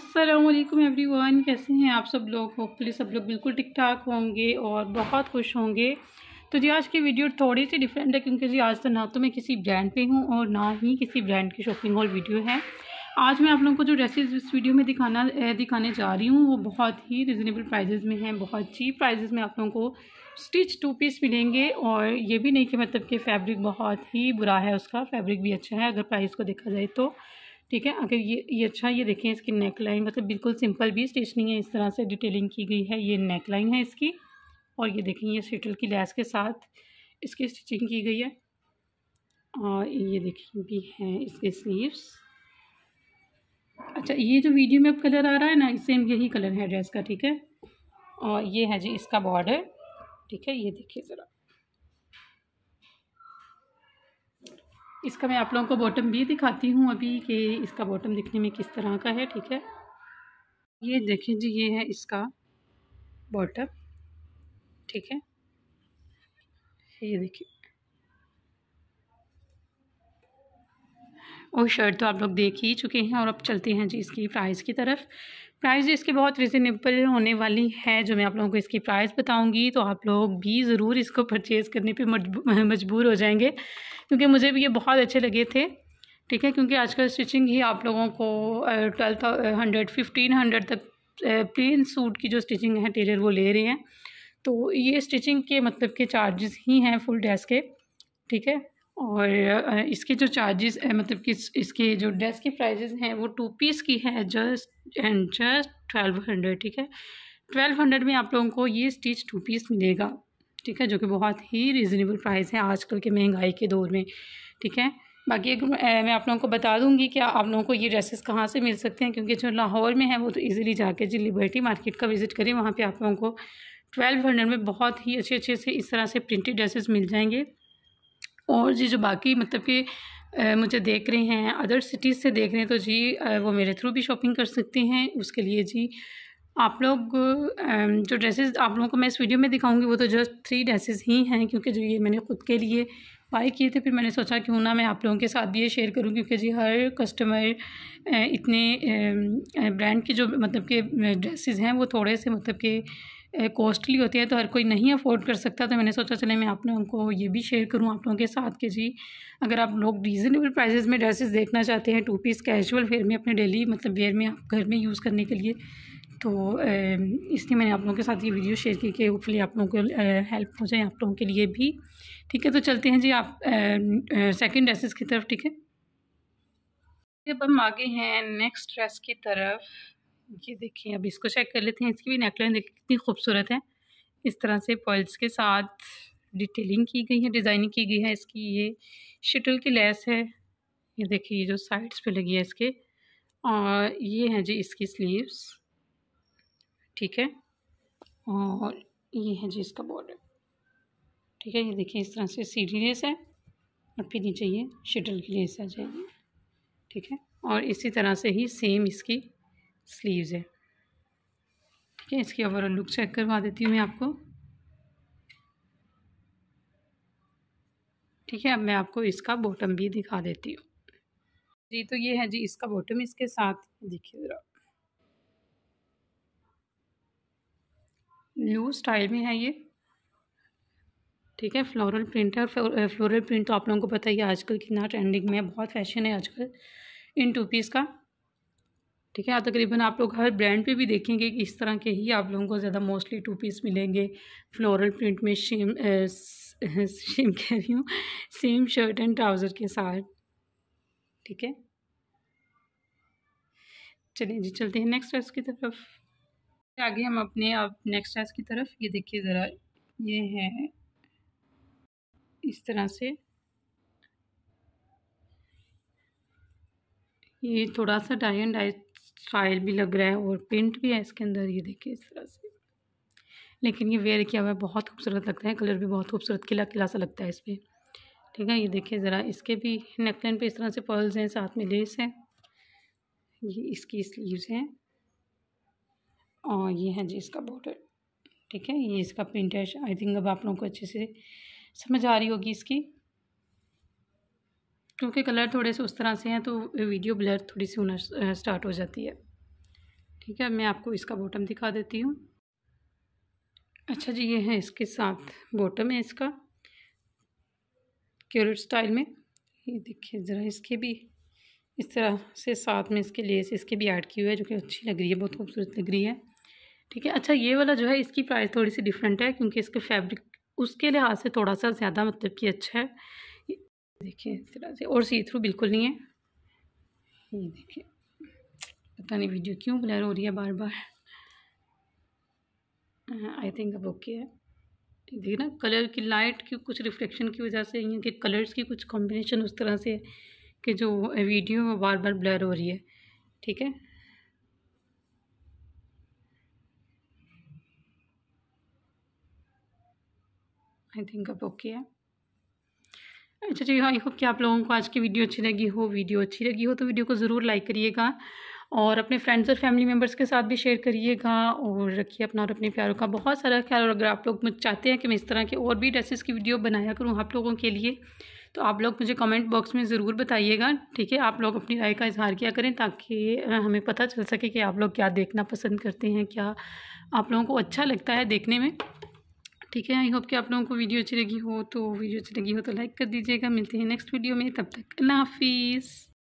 Aslam every one कैसे हैं आप सब लोग होपफुली सब लोग बिल्कुल ठीक ठाक होंगे और बहुत खुश होंगे तो जी आज की वीडियो थोड़ी सी डिफरेंट है क्योंकि जी आज तो ना तो मैं किसी ब्रांड पे हूँ और ना ही किसी ब्रांड की शॉपिंग हॉल वीडियो है आज मैं आप लोगों को जो ड्रेसेस इस वीडियो में दिखाना दिखाने जा रही हूँ वो बहुत ही रिजनेबल प्राइजेज़ में हैं बहुत चीप प्राइजेज़ में आप लोगों को स्टिच टू पीस मिलेंगे और ये भी नहीं कि मतलब कि फ़ैब्रिक बहुत ही बुरा है उसका फैब्रिक भी अच्छा है अगर प्राइस को देखा जाए तो ठीक है अगर ये ये अच्छा ये देखें इसकी नेक लाइन मतलब बिल्कुल सिंपल भी स्टेशनिंग है इस तरह से डिटेलिंग की गई है ये नेक लाइन है इसकी और ये देखें ये सीटल की लैस के साथ इसकी स्टिचिंग की गई है और ये देखें भी है इसके स्लीव्स अच्छा ये जो वीडियो में अब कलर आ रहा है ना सेम यही कलर है ड्रेस का ठीक है और ये है जी इसका बॉर्डर ठीक है ये देखिए ज़रा इसका मैं आप लोगों को बॉटम भी दिखाती हूँ अभी कि इसका बॉटम दिखने में किस तरह का है ठीक है ये देखें जी ये है इसका बॉटम ठीक है ये देखिए और शर्ट तो आप लोग देख ही चुके हैं और अब चलते हैं जी इसकी प्राइस की तरफ प्राइस इसके बहुत रिजनेबल होने वाली है जो मैं आप लोगों को इसकी प्राइस बताऊंगी तो आप लोग भी ज़रूर इसको परचेज़ करने पे मजबूर हो जाएंगे क्योंकि मुझे भी ये बहुत अच्छे लगे थे ठीक है क्योंकि आजकल स्टिचिंग ही आप लोगों को ट्वेल्व हंड्रेड फिफ्टीन हंड्रेड तक प्लेन सूट की जो स्टिचिंग है टेलर वो ले रहे हैं तो ये स्टिचिंग के मतलब के चार्जेस ही हैं फुल ड्रेस के ठीक है और इसके जो चार्जेस मतलब कि इसके जो ड्रेस की प्राइजेज़ हैं वो टू पीस की है just and just twelve hundred ठीक है ट्वेल्व हंड्रेड में आप लोगों को ये स्टिच टू पीस मिलेगा ठीक है जो कि बहुत ही रिजनेबल प्राइस है आजकल के महंगाई के दौर में ठीक है बाकी एक मैं आप लोगों को बता दूंगी कि आप लोगों को ये ड्रेसेस कहाँ से मिल सकते हैं क्योंकि जो लाहौर में है वो तो ईज़िली जाके जी लिबर्टी मार्केट का विज़िट करें वहाँ पे आप लोगों को ट्वेल्व हंड्रेड में बहुत ही अच्छे अच्छे से इस तरह से प्रिंटेड ड्रेसेस मिल जाएंगे और जी जो बाकी मतलब कि मुझे देख रहे हैं अदर सिटीज़ से देख रहे हैं तो जी वो मेरे थ्रू भी शॉपिंग कर सकते हैं उसके लिए जी आप लोग जो ड्रेसेस आप लोगों को मैं इस वीडियो में दिखाऊंगी वो तो जस्ट थ्री ड्रेसेस ही हैं क्योंकि जो ये मैंने ख़ुद के लिए बाय किए थे फिर मैंने सोचा क्यों ना मैं आप लोगों के साथ भी ये शेयर करूं क्योंकि जी हर कस्टमर इतने ब्रांड के जो मतलब के ड्रेसेस हैं वो थोड़े से मतलब के कॉस्टली होती है तो हर कोई नहीं अफोर्ड कर सकता तो मैंने सोचा चले मैं आप लोगों को ये भी शेयर करूँ आप लोगों के साथ के जी अगर आप लोग रीज़नेबल प्राइजेज़ में ड्रेसेस देखना चाहते हैं टू पीस कैजुअल फेयर में अपने डेली मतलब वेयर में आप घर में यूज़ करने के लिए तो इसलिए मैंने आप लोगों के साथ ये वीडियो शेयर की कि होपफुली आप लोगों को हेल्प हो जाए आप लोगों के लिए भी ठीक है तो चलते हैं जी आप सेकेंड ड्रेसेस की तरफ ठीक है अब हम आगे हैं नेक्स्ट ड्रेस की तरफ ये देखिए अब इसको चेक कर लेते हैं इसकी भी नेकलाइन देखिए कितनी खूबसूरत है इस तरह से पॉइल्स के साथ डिटेलिंग की गई है डिज़ाइनिंग की गई है इसकी ये शटल की लेस है ये देखिए ये जो साइड्स पे लगी है इसके और ये है जी इसकी स्लीव्स ठीक है और ये है जी इसका बॉर्डर ठीक है ये देखिए इस तरह से सीढ़ी लेस है और फिर नीचे ये शटल की लेस आ जाएगी ठीक है और इसी तरह से ही सेम इसकी स्लीव्स है ठीक है इसकी ओवरऑल लुक चेक करवा देती हूँ मैं आपको ठीक है अब मैं आपको इसका बॉटम भी दिखा देती हूँ जी तो ये है जी इसका बॉटम इसके साथ देखिए ज़रा लूज स्टाइल में है ये ठीक है फ्लोरल प्रिंट है और फ्लोरल प्रिंट तो आप लोगों को पता ही है आजकल कितना ट्रेंडिंग में है बहुत फैशन है आजकल इन टू पीस का ठीक है तकरीबन आप लोग हर ब्रांड पे भी देखेंगे कि इस तरह के ही आप लोगों को ज़्यादा मोस्टली टू पीस मिलेंगे फ्लोरल प्रिंट में शेम शेम कह रही हूँ सेम शर्ट एंड ट्राउज़र के साथ ठीक है चलिए जी चलते हैं नेक्स्ट ड्रेस की तरफ आगे हम अपने अब नेक्स्ट ड्रेस की तरफ ये देखिए ज़रा ये है इस तरह से ये थोड़ा सा डाई एंड डाई स्टाइल भी लग रहा है और प्रिंट भी है इसके अंदर ये देखिए इस तरह से लेकिन ये वेयर किया हुआ है बहुत खूबसूरत लगता है कलर भी बहुत खूबसूरत किला किला सा लगता है इस पर ठीक है ये देखिए ज़रा इसके भी नेकलाइन पे इस तरह से पर्ल्स हैं साथ में लेस है ये इसकी स्लीव्स हैं और ये है जी इसका बॉर्डर ठीक है ये इसका प्रिंट है आई थिंक अब आप लोगों को अच्छे से समझ आ रही होगी इसकी क्योंकि कलर थोड़े से उस तरह से हैं तो वीडियो ब्लर थोड़ी सी होना स्टार्ट हो जाती है ठीक है मैं आपको इसका बॉटम दिखा देती हूँ अच्छा जी ये है इसके साथ बॉटम है इसका क्यूरेट स्टाइल में ये देखिए ज़रा इसके भी इस तरह से साथ में इसके लेस इसके भी ऐड की हुई है जो कि अच्छी लग रही है बहुत खूबसूरत लग रही है ठीक है अच्छा ये वाला जो है इसकी प्राइस थोड़ी सी डिफरेंट है क्योंकि इसके फैब्रिक उसके लिहाज से थोड़ा सा ज़्यादा मतलब कि अच्छा है देखिए इस तरह से और सी थ्रू बिल्कुल नहीं है ये देखिए पता नहीं वीडियो क्यों ब्लर हो रही है बार बार आई थिंक अब ओके है देखिए ना कलर की लाइट की कुछ रिफ्लेक्शन की वजह से यहाँ के कलर्स की कुछ कॉम्बिनेशन उस तरह से है कि जो वीडियो वो बार बार ब्लर हो रही है ठीक है आई थिंक अब ओके है अच्छा जी हाँ, आई होप कि आप लोगों को आज की वीडियो अच्छी लगी हो वीडियो अच्छी लगी हो तो वीडियो को ज़रूर लाइक करिएगा और अपने फ्रेंड्स और फैमिली मेम्बर्स के साथ भी शेयर करिएगा और रखिए अपना और अपने प्यारों का बहुत सारा ख्याल और अगर आप लोग मुझ चाहते हैं कि मैं इस तरह के और भी ड्रेसेस की वीडियो बनाया करूँ आप लोगों के लिए तो आप लोग मुझे कमेंट बॉक्स में ज़रूर बताइएगा ठीक है आप लोग अपनी राय का इजहार किया करें ताकि हमें पता चल सके कि आप लोग क्या देखना पसंद करते हैं क्या आप लोगों को अच्छा लगता है देखने में ठीक है आई होप कि आप लोगों को वीडियो अच्छी लगी हो तो वीडियो अच्छी लगी हो तो लाइक कर दीजिएगा मिलते हैं नेक्स्ट वीडियो में तब तक अल्लाह हाफिज़